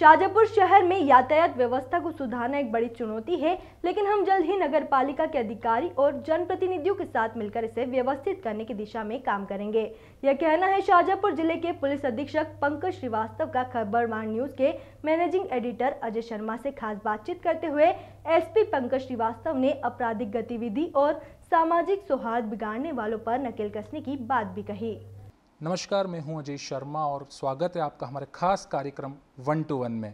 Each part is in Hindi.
शाजापुर शहर में यातायात व्यवस्था को सुधारना एक बड़ी चुनौती है लेकिन हम जल्द ही नगर पालिका के अधिकारी और जनप्रतिनिधियों के साथ मिलकर इसे व्यवस्थित करने की दिशा में काम करेंगे यह कहना है शाजापुर जिले के पुलिस अधीक्षक पंकज श्रीवास्तव का खबर मान न्यूज के मैनेजिंग एडिटर अजय शर्मा से खास बातचीत करते हुए एस पंकज श्रीवास्तव ने आपराधिक गतिविधि और सामाजिक सौहार्द बिगाड़ने वालों पर नकेल कसने की बात भी कही नमस्कार मैं हूं अजय शर्मा और स्वागत है आपका हमारे खास कार्यक्रम वन टू वन में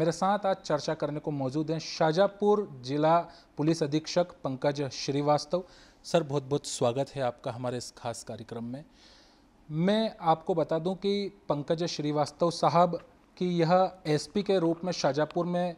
मेरे साथ आज चर्चा करने को मौजूद हैं शाजापुर जिला पुलिस अधीक्षक पंकज श्रीवास्तव सर बहुत बहुत स्वागत है आपका हमारे इस खास कार्यक्रम में मैं आपको बता दूं कि पंकज श्रीवास्तव साहब की यह एसपी के रूप में शाजापुर में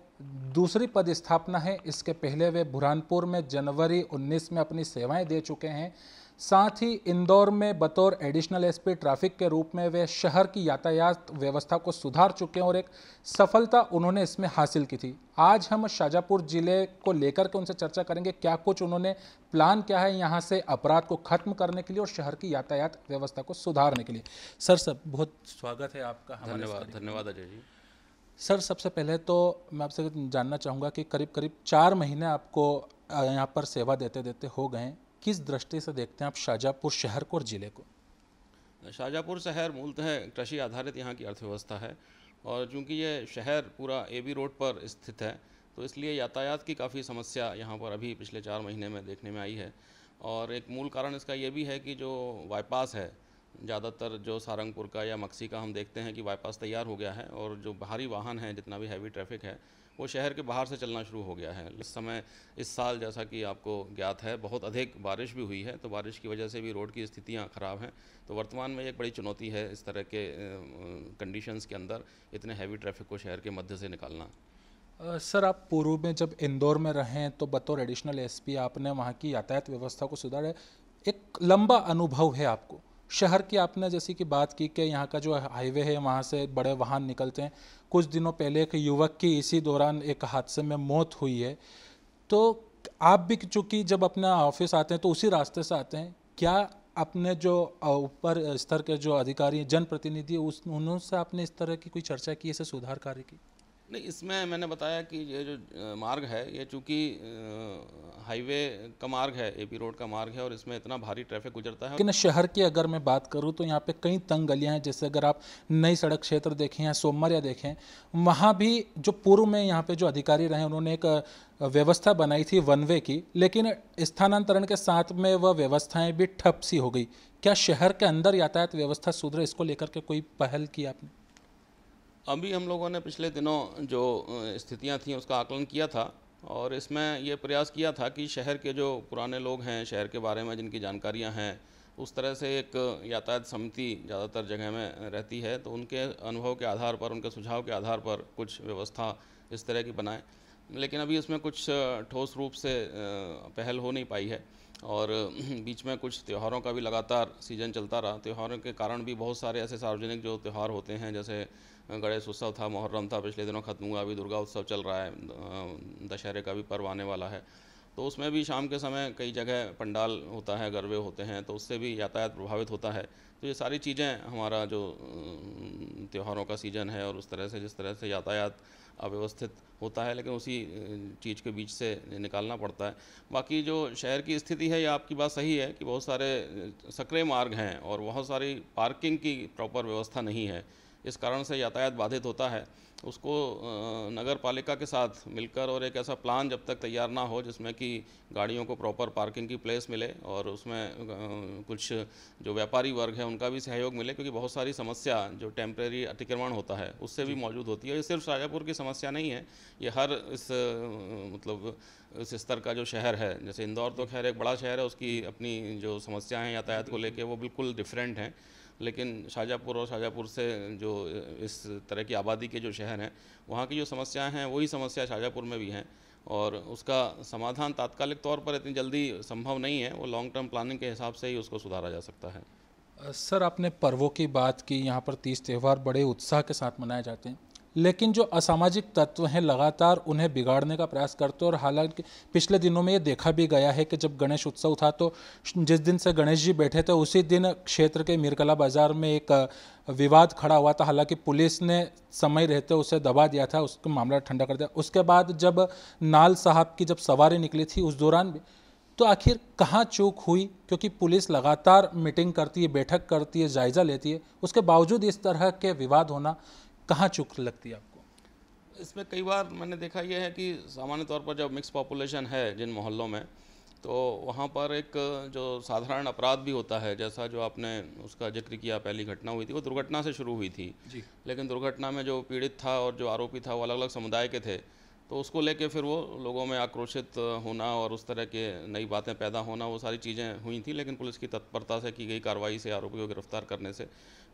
दूसरी पद स्थापना है इसके पहले वे बुरहानपुर में जनवरी 19 में अपनी सेवाएं दे चुके हैं साथ ही इंदौर में बतौर एडिशनल एसपी ट्रैफिक के रूप में वे शहर की यातायात व्यवस्था को सुधार चुके हैं और एक सफलता उन्होंने इसमें हासिल की थी आज हम शाजापुर जिले को लेकर के उनसे चर्चा करेंगे क्या कुछ उन्होंने प्लान क्या है यहाँ से अपराध को ख़त्म करने के लिए और शहर की यातायात व्यवस्था को सुधारने के लिए सर सब बहुत स्वागत है आपका धन्यवाद धन्यवाद अजय जी सर सबसे पहले तो मैं आपसे जानना चाहूँगा कि करीब करीब चार महीने आपको यहाँ पर सेवा देते देते हो गए किस दृष्टि से देखते हैं आप शाहजहाँपुर शहर को और ज़िले को शाहजहाँपुर शहर मूलतः कृषि आधारित यहाँ की अर्थव्यवस्था है और चूँकि ये शहर पूरा ए बी रोड पर स्थित है तो इसलिए यातायात की काफ़ी समस्या यहाँ पर अभी पिछले चार महीने में देखने में आई है और एक मूल कारण इसका ये भी है कि जो बाईपास है ज़्यादातर जो सारंगपुर का या मक्सी का हम देखते हैं कि बाईपास तैयार हो गया है और जो बाहरी वाहन है जितना भी हैवी ट्रैफिक है वो शहर के बाहर से चलना शुरू हो गया है इस समय इस साल जैसा कि आपको ज्ञात है बहुत अधिक बारिश भी हुई है तो बारिश की वजह से भी रोड की स्थितियाँ ख़राब हैं तो वर्तमान में एक बड़ी चुनौती है इस तरह के कंडीशंस के अंदर इतने हैवी ट्रैफिक को शहर के मध्य से निकालना सर आप पूर्व में जब इंदौर में रहें तो बतौर एडिशनल एसपी आपने वहाँ की यातायात व्यवस्था को सुधारे एक लंबा अनुभव है आपको शहर की आपने जैसे कि बात की कि यहाँ का जो हाईवे है वहाँ से बड़े वाहन निकलते हैं कुछ दिनों पहले एक युवक की इसी दौरान एक हादसे में मौत हुई है तो आप भी चूँकि जब अपना ऑफिस आते हैं तो उसी रास्ते से आते हैं क्या अपने जो ऊपर स्तर के जो अधिकारी जनप्रतिनिधि उस उन्होंने आपने इस तरह की कोई चर्चा की इसे सुधार कार्य की नहीं इसमें मैंने बताया कि ये जो मार्ग है ये चूँकि हाईवे का मार्ग है एपी रोड का मार्ग है और इसमें इतना भारी ट्रैफिक गुजरता है लेकिन शहर की अगर मैं बात करूँ तो यहाँ पे कई तंग गलियाँ हैं जैसे अगर आप नई सड़क क्षेत्र देखें या सोमवार देखें वहाँ भी जो पूर्व में यहाँ पे जो अधिकारी रहे उन्होंने एक व्यवस्था बनाई थी वन वे की लेकिन स्थानांतरण के साथ में वह व्यवस्थाएँ भी ठप सी हो गई क्या शहर के अंदर यातायात व्यवस्था सुधरे इसको लेकर के कोई पहल की आपने अभी हम लोगों ने पिछले दिनों जो स्थितियां थीं उसका आकलन किया था और इसमें ये प्रयास किया था कि शहर के जो पुराने लोग हैं शहर के बारे में जिनकी जानकारियां हैं उस तरह से एक यातायात समिति ज़्यादातर जगह में रहती है तो उनके अनुभव के आधार पर उनके सुझाव के आधार पर कुछ व्यवस्था इस तरह की बनाएं लेकिन अभी इसमें कुछ ठोस रूप से पहल हो नहीं पाई है और बीच में कुछ त्यौहारों का भी लगातार सीजन चलता रहा त्यौहारों के कारण भी बहुत सारे ऐसे सार्वजनिक जो त्यौहार होते हैं जैसे गणेश उत्सव था मुहर्रम था पिछले दिनों ख़त्म हुआ अभी दुर्गा उत्सव चल रहा है दशहरे का भी पर्व आने वाला है तो उसमें भी शाम के समय कई जगह पंडाल होता है गरबे होते हैं तो उससे भी यातायात प्रभावित होता है तो ये सारी चीज़ें हमारा जो त्योहारों का सीज़न है और उस तरह से जिस तरह से यातायात अव्यवस्थित होता है लेकिन उसी चीज़ के बीच से निकालना पड़ता है बाकी जो शहर की स्थिति है ये आपकी बात सही है कि बहुत सारे सक्रिय मार्ग हैं और बहुत सारी पार्किंग की प्रॉपर व्यवस्था नहीं है इस कारण से यातायात बाधित होता है उसको नगर पालिका के साथ मिलकर और एक ऐसा प्लान जब तक तैयार ना हो जिसमें कि गाड़ियों को प्रॉपर पार्किंग की प्लेस मिले और उसमें कुछ जो व्यापारी वर्ग है उनका भी सहयोग मिले क्योंकि बहुत सारी समस्या जो टेम्प्रेरी अतिक्रमण होता है उससे भी मौजूद होती है ये सिर्फ शाजापुर की समस्या नहीं है ये हर इस मतलब इस स्तर का जो शहर है जैसे इंदौर तो खैर एक बड़ा शहर है उसकी अपनी जो समस्याएँ यातायात को लेकर वो बिल्कुल डिफरेंट हैं लेकिन शाहजहाँपुर और शाहजहाँपुर से जो इस तरह की आबादी के जो शहर हैं वहाँ की जो समस्याएं हैं वही समस्या शाहजहाँपुर में भी हैं और उसका समाधान तात्कालिक तौर पर इतनी जल्दी संभव नहीं है वो लॉन्ग टर्म प्लानिंग के हिसाब से ही उसको सुधारा जा सकता है सर आपने पर्वों की बात की यहाँ पर तीज त्यौहार बड़े उत्साह के साथ मनाए जाते हैं लेकिन जो असामाजिक तत्व हैं लगातार उन्हें बिगाड़ने का प्रयास करते हैं और हालांकि पिछले दिनों में ये देखा भी गया है कि जब गणेश उत्सव था तो जिस दिन से गणेश जी बैठे थे उसी दिन क्षेत्र के मीरकला बाज़ार में एक विवाद खड़ा हुआ था हालांकि पुलिस ने समय रहते उसे दबा दिया था उसका मामला ठंडा कर दिया उसके बाद जब नाल साहब की जब सवारी निकली थी उस दौरान भी तो आखिर कहाँ चूक हुई क्योंकि पुलिस लगातार मीटिंग करती है बैठक करती है जायज़ा लेती है उसके बावजूद इस तरह के विवाद होना कहाँ चूक लगती है आपको इसमें कई बार मैंने देखा यह है कि सामान्य तौर पर जब मिक्स पॉपुलेशन है जिन मोहल्लों में तो वहाँ पर एक जो साधारण अपराध भी होता है जैसा जो आपने उसका जिक्र किया पहली घटना हुई थी वो दुर्घटना से शुरू हुई थी जी। लेकिन दुर्घटना में जो पीड़ित था और जो आरोपी था वो अलग अलग समुदाय के थे तो उसको लेके फिर वो लोगों में आक्रोशित होना और उस तरह के नई बातें पैदा होना वो सारी चीज़ें हुई थी लेकिन पुलिस की तत्परता से की गई कार्रवाई से आरोपी को गिरफ्तार करने से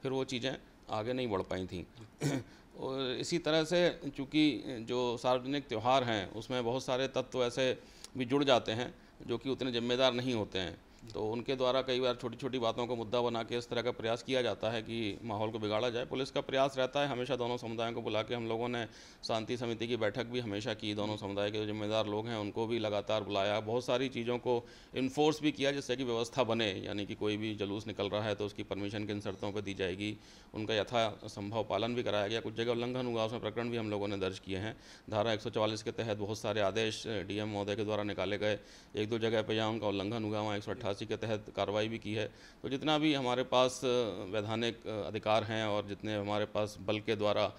फिर वो चीज़ें आगे नहीं बढ़ पाई थी और इसी तरह से चूँकि जो सार्वजनिक त्यौहार हैं उसमें बहुत सारे तत्व ऐसे भी जुड़ जाते हैं जो कि उतने जिम्मेदार नहीं होते हैं तो उनके द्वारा कई बार छोटी छोटी बातों को मुद्दा बना के इस तरह का प्रयास किया जाता है कि माहौल को बिगाड़ा जाए पुलिस का प्रयास रहता है हमेशा दोनों समुदायों को बुला के हम लोगों ने शांति समिति की बैठक भी हमेशा की दोनों समुदाय के जो जिम्मेदार लोग हैं उनको भी लगातार बुलाया बहुत सारी चीज़ों को इन्फोर्स भी किया जिससे कि व्यवस्था बने यानी कि कोई भी जलूस निकल रहा है तो उसकी परमिशन किन शर्तों पर दी जाएगी उनका यथासंभव पालन भी कराया गया कुछ जगह उल्लंघन हुआ उसमें प्रकरण भी हम लोगों ने दर्ज किए हैं धारा एक के तहत बहुत सारे आदेश डी महोदय के द्वारा निकाले गए एक दो जगह पर जहाँ उनका उल्लंघन हुआ वहाँ एक शासी के तहत कार्रवाई भी की है तो जितना भी हमारे पास वैधानिक अधिकार हैं और जितने हमारे पास बल के द्वारा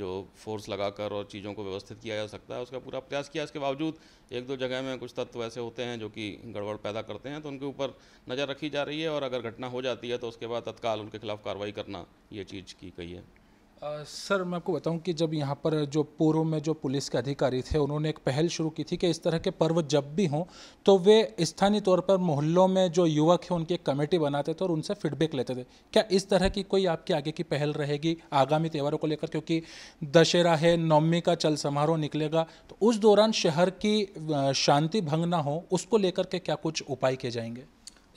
जो फोर्स लगाकर और चीज़ों को व्यवस्थित किया जा सकता है उसका पूरा प्रयास किया इसके बावजूद एक दो जगह में कुछ तत्व ऐसे होते हैं जो कि गड़बड़ पैदा करते हैं तो उनके ऊपर नज़र रखी जा रही है और अगर घटना हो जाती है तो उसके बाद तत्काल उनके खिलाफ कार्रवाई करना ये चीज़ की गई है सर मैं आपको बताऊं कि जब यहाँ पर जो पूर्व में जो पुलिस के अधिकारी थे उन्होंने एक पहल शुरू की थी कि इस तरह के पर्व जब भी हों तो वे स्थानीय तौर पर मोहल्लों में जो युवक हैं उनकी एक कमेटी बनाते थे और उनसे फीडबैक लेते थे क्या इस तरह की कोई आपके आगे की पहल रहेगी आगामी त्यौहारों को लेकर क्योंकि दशहरा है नवमी का चल समारोह निकलेगा तो उस दौरान शहर की शांति भंग ना हो उसको लेकर के क्या कुछ उपाय किए जाएंगे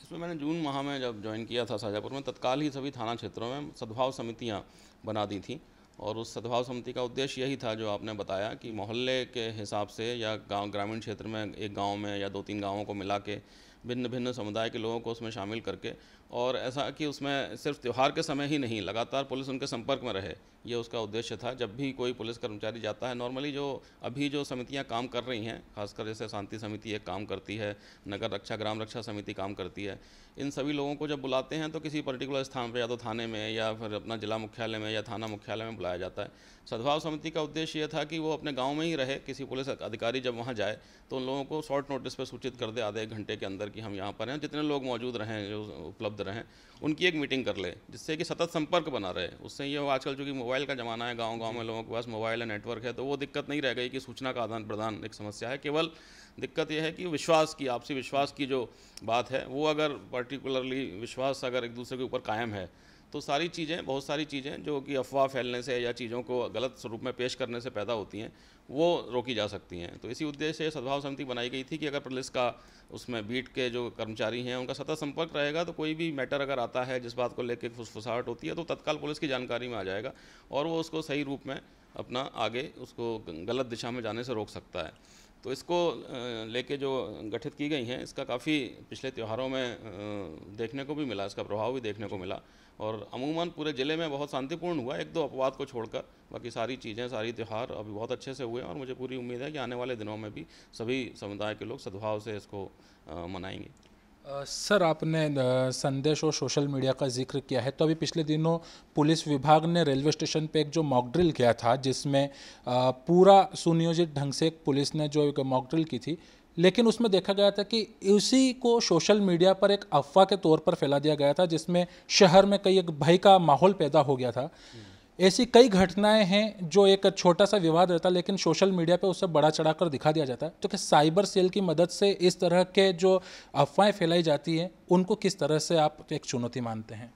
इसमें मैंने जून माह में जब ज्वाइन किया था शाजापुर में तत्काल ही सभी थाना क्षेत्रों में सद्भाव समितियाँ बना दी थी और उस सद्भाव समिति का उद्देश्य यही था जो आपने बताया कि मोहल्ले के हिसाब से या गांव ग्रामीण क्षेत्र में एक गांव में या दो तीन गांवों को मिला के भिन्न भिन्न समुदाय के लोगों को उसमें शामिल करके और ऐसा कि उसमें सिर्फ त्यौहार के समय ही नहीं लगातार पुलिस उनके संपर्क में रहे ये उसका उद्देश्य था जब भी कोई पुलिस कर्मचारी जाता है नॉर्मली जो अभी जो समितियाँ काम कर रही हैं खासकर जैसे शांति समिति एक काम करती है नगर रक्षा ग्राम रक्षा समिति काम करती है इन सभी लोगों को जब बुलाते हैं तो किसी पर्टिकुलर स्थान पर या तो थाने में या फिर अपना जिला मुख्यालय में या थाना मुख्यालय में बुलाया जाता है सद्भाव समिति का उद्देश्य यह था कि वो अपने गाँव में ही रहे किसी पुलिस अधिकारी जब वहाँ जाए तो उन लोगों को शॉर्ट नोटिस पर सूचित कर दे आधे एक घंटे के अंदर कि हम यहाँ पर हैं जितने लोग मौजूद रहें जो उपलब्ध रहें उनकी एक मीटिंग कर ले जिससे कि सतत संपर्क बना रहे उससे ये हो आजकल चूँकि मोबाइल का ज़माना है गाँव गाँव में लोगों के पास मोबाइल है नेटवर्क है तो वो दिक्कत नहीं रह गई कि सूचना का आदान प्रदान एक समस्या है केवल दिक्कत यह है कि विश्वास की आपसी विश्वास की जो बात है वो अगर पर्टिकुलरली विश्वास अगर एक दूसरे के ऊपर कायम है तो सारी चीज़ें बहुत सारी चीज़ें जो कि अफवाह फैलने से या चीज़ों को गलत स्वरूप में पेश करने से पैदा होती हैं वो रोकी जा सकती हैं तो इसी उद्देश्य से सद्भाव समिति बनाई गई थी कि अगर पुलिस का उसमें बीट के जो कर्मचारी हैं उनका सतत संपर्क रहेगा तो कोई भी मैटर अगर आता है जिस बात को लेकर फुसफुसाहट होती है तो तत्काल पुलिस की जानकारी में आ जाएगा और वो उसको सही रूप में अपना आगे उसको गलत दिशा में जाने से रोक सकता है तो इसको लेके जो गठित की गई हैं इसका काफ़ी पिछले त्योहारों में देखने को भी मिला इसका प्रभाव भी देखने को मिला और अमूमन पूरे ज़िले में बहुत शांतिपूर्ण हुआ एक दो अपवाद को छोड़कर बाकी सारी चीज़ें सारी त्यौहार अभी बहुत अच्छे से हुए और मुझे पूरी उम्मीद है कि आने वाले दिनों में भी सभी समुदाय के लोग सद्भाव से इसको मनाएंगे सर आपने संदेश और सोशल मीडिया का जिक्र किया है तो अभी पिछले दिनों पुलिस विभाग ने रेलवे स्टेशन पे एक जो मॉक ड्रिल किया था जिसमें पूरा सुनियोजित ढंग से पुलिस ने जो एक मॉक ड्रिल की थी लेकिन उसमें देखा गया था कि उसी को सोशल मीडिया पर एक अफवाह के तौर पर फैला दिया गया था जिसमें शहर में कई एक भय का माहौल पैदा हो गया था ऐसी कई घटनाएं हैं जो एक छोटा सा विवाद रहता है लेकिन सोशल मीडिया पे उससे बड़ा चढ़ाकर दिखा दिया जाता है तो कि साइबर सेल की मदद से इस तरह के जो अफवाहें फैलाई जाती हैं उनको किस तरह से आप एक चुनौती मानते हैं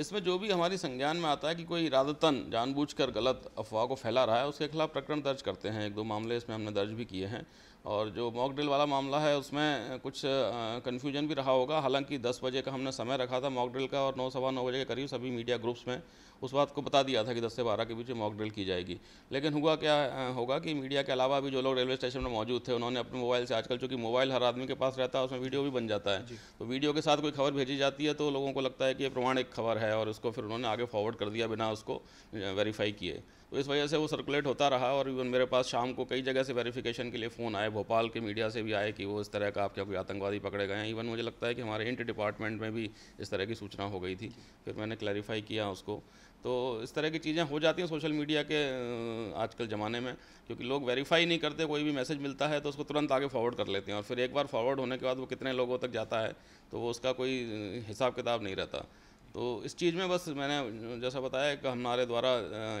इसमें जो भी हमारी संज्ञान में आता है कि कोई इरादतन जानबूझकर गलत अफवाह को फैला रहा है उसके खिलाफ प्रकरण दर्ज करते हैं एक दो मामले इसमें हमने दर्ज भी किए हैं और जो मॉक ड्रिल वाला मामला है उसमें कुछ कन्फ्यूजन भी रहा होगा हालांकि 10 बजे का हमने समय रखा था मॉक ड्रिल का और नौ सवा नौ बजे के करीब सभी मीडिया ग्रुप्स में उस बात को बता दिया था कि 10 से 12 के बीच मॉक ड्रिल की जाएगी लेकिन हुआ क्या होगा कि मीडिया के अलावा भी जो लोग रेलवे स्टेशन में मौजूद थे उन्होंने अपने मोबाइल से आजकल चूँकि मोबाइल हर आदमी के पास रहता है उसमें वीडियो भी बन जाता है तो वीडियो के साथ कोई खबर भेजी जाती है तो लोगों को लगता है कि ये प्रमाणिक खबर है और उसको फिर उन्होंने आगे फॉरवर्ड कर दिया बिना उसको वेरीफाई किए तो इस वजह से वो सर्कुलेट होता रहा और इवन मेरे पास शाम को कई जगह से वेरिफिकेशन के लिए फ़ोन आए भोपाल के मीडिया से भी आए कि वो इस तरह का आपके कोई आतंकवादी पकड़े गए हैं इवन मुझे लगता है कि हमारे इंटर डिपार्टमेंट में भी इस तरह की सूचना हो गई थी फिर मैंने क्लैरिफाई किया उसको तो इस तरह की चीज़ें हो जाती हैं सोशल मीडिया के आजकल ज़माने में क्योंकि लोग वेरीफाई नहीं करते कोई भी मैसेज मिलता है तो उसको तुरंत आगे फॉरवर्ड कर लेते हैं और फिर एक बार फॉरवर्ड होने के बाद वो कितने लोगों तक जाता है तो वो उसका कोई हिसाब किताब नहीं रहता तो इस चीज़ में बस मैंने जैसा बताया कि हमारे द्वारा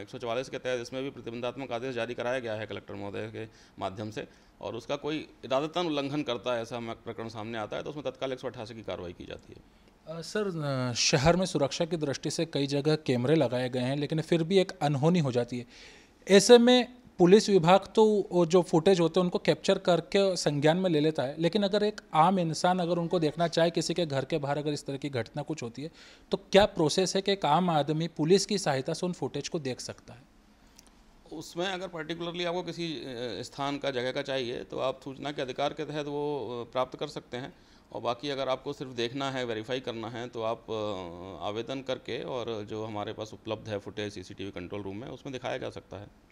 एक के तहत इसमें भी प्रतिबंधात्मक आदेश जारी कराया गया है कलेक्टर महोदय के माध्यम से और उसका कोई इरादतन उल्लंघन करता है ऐसा प्रकरण सामने आता है तो उसमें तत्काल एक की कार्रवाई की जाती है सर शहर में सुरक्षा की दृष्टि से कई जगह कैमरे लगाए गए हैं लेकिन फिर भी एक अनहोनी हो जाती है ऐसे में पुलिस विभाग तो जो फुटेज होते हैं उनको कैप्चर करके संज्ञान में ले लेता है लेकिन अगर एक आम इंसान अगर उनको देखना चाहे किसी के घर के बाहर अगर इस तरह की घटना कुछ होती है तो क्या प्रोसेस है कि एक आम आदमी पुलिस की सहायता से उन फुटेज को देख सकता है उसमें अगर पर्टिकुलरली आपको किसी स्थान का जगह का चाहिए तो आप सूचना के अधिकार के तहत वो प्राप्त कर सकते हैं और बाकी अगर आपको सिर्फ देखना है वेरीफाई करना है तो आप आवेदन करके और जो हमारे पास उपलब्ध है फुटेज सीसीटीवी कंट्रोल रूम में उसमें दिखाया जा सकता है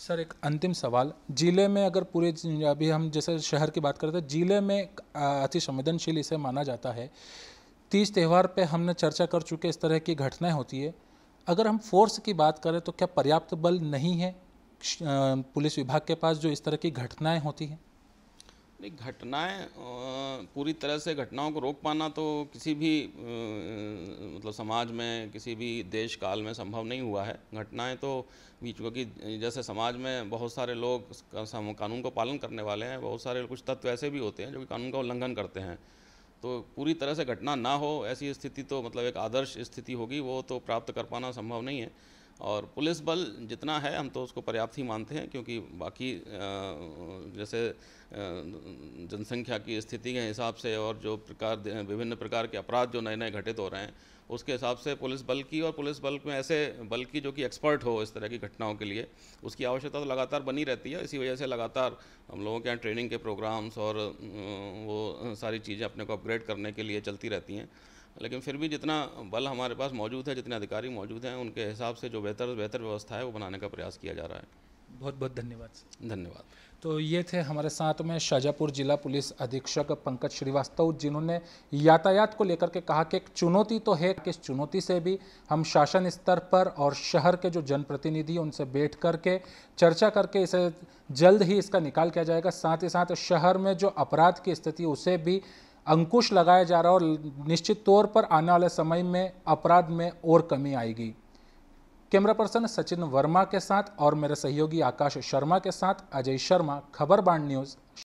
सर एक अंतिम सवाल जिले में अगर पूरे अभी हम जैसे शहर की बात करते हैं जिले में अति संवेदनशील इसे माना जाता है तीज त्यौहार पे हमने चर्चा कर चुके इस तरह की घटनाएं होती है अगर हम फोर्स की बात करें तो क्या पर्याप्त बल नहीं है पुलिस विभाग के पास जो इस तरह की घटनाएं होती हैं नहीं घटनाएं पूरी तरह से घटनाओं को रोक पाना तो किसी भी मतलब समाज में किसी भी देश काल में संभव नहीं हुआ है घटनाएं तो बीच क्योंकि जैसे समाज में बहुत सारे लोग कानून का पालन करने वाले हैं बहुत सारे कुछ तत्व ऐसे भी होते हैं जो कि कानून का उल्लंघन करते हैं तो पूरी तरह से घटना ना हो ऐसी स्थिति तो मतलब एक आदर्श स्थिति होगी वो तो प्राप्त कर पाना संभव नहीं है और पुलिस बल जितना है हम तो उसको पर्याप्त ही मानते हैं क्योंकि बाकी जैसे जनसंख्या की स्थिति के हिसाब से और जो प्रकार विभिन्न प्रकार के अपराध जो नए नए घटित हो रहे हैं उसके हिसाब से पुलिस बल की और पुलिस बल में ऐसे बल की जो कि एक्सपर्ट हो इस तरह की घटनाओं के लिए उसकी आवश्यकता तो लगातार बनी रहती है इसी वजह से लगातार हम लोगों के यहाँ ट्रेनिंग के प्रोग्राम्स और वो सारी चीज़ें अपने को अपग्रेड करने के लिए चलती रहती हैं लेकिन फिर भी जितना बल हमारे पास मौजूद है जितने अधिकारी मौजूद हैं उनके हिसाब से जो बेहतर बेहतर व्यवस्था है वो बनाने का प्रयास किया जा रहा है बहुत बहुत धन्यवाद धन्यवाद तो ये थे हमारे साथ में शाजापुर जिला पुलिस अधीक्षक पंकज श्रीवास्तव जिन्होंने यातायात को लेकर के कहा कि एक चुनौती तो है कि इस चुनौती से भी हम शासन स्तर पर और शहर के जो जनप्रतिनिधि उनसे बैठ करके चर्चा करके इसे जल्द ही इसका निकाल किया जाएगा साथ ही साथ शहर में जो अपराध की स्थिति उसे भी अंकुश लगाया जा रहा है और निश्चित तौर पर आने वाले समय में अपराध में और कमी आएगी कैमरा पर्सन सचिन वर्मा के साथ और मेरे सहयोगी आकाश शर्मा के साथ अजय शर्मा खबर बाण न्यूज़